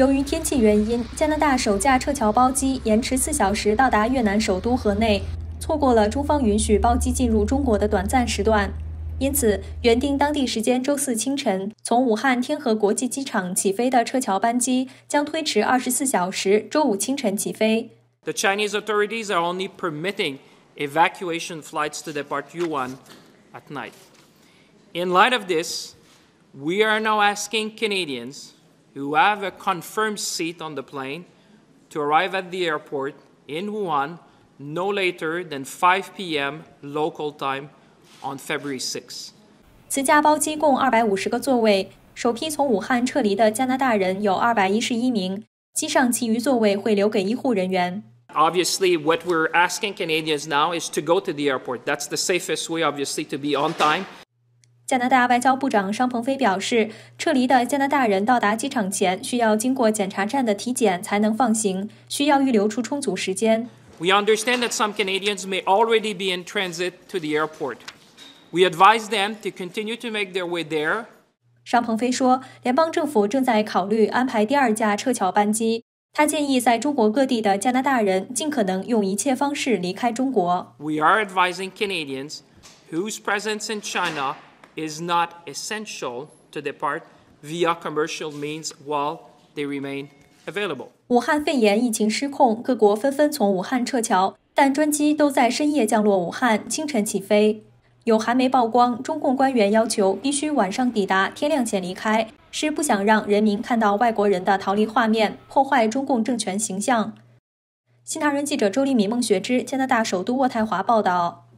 由于天气原因，加拿大首架撤侨包机延迟四小时到达越南首都河内，错过了中方允许包机进入中国的短暂时段。因此，原定当地时间周四清晨从武汉天河国际机场起飞的撤侨班机将推迟二十四小时，周五清晨起飞。The Chinese authorities are only permitting evacuation flights to depart Yuan at night. In light of this, we are now asking Canadians who have a confirmed seat on the plane to arrive at the airport in Wuhan no later than 5 p.m. local time on February 6. Obviously, what we're asking Canadians now is to go to the airport. That's the safest way, obviously, to be on time. 加拿大外交部长商鹏飞表示，撤离的加拿大人到达机场前需要经过检查站的体检才能放行，需要预留出充足时间。We understand that some Canadians may already be in transit to the airport. We advise them to continue to make their way there. 商鹏飞说，联邦政府正在考虑安排第二架撤侨班机。他建议在中国各地的加拿大人尽可能用一切方式离开中国。We are advising Canadians whose presence in China. is not essential to depart via commercial means while they remain available. 武汉肺炎疫情失控，各国纷纷从武汉撤侨，但专机都在深夜降落武汉，清晨起飞。有韩媒曝光，中共官员要求必须晚上抵达，天亮前离开，是不想让人民看到外国人的逃离画面，破坏中共政权形象。新唐人记者周立敏、孟雪之，加拿大首都渥太华报道。